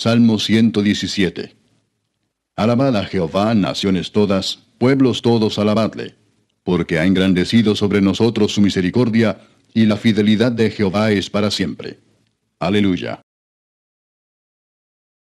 Salmo 117. Alabad a Jehová, naciones todas, pueblos todos, alabadle, porque ha engrandecido sobre nosotros su misericordia, y la fidelidad de Jehová es para siempre. Aleluya.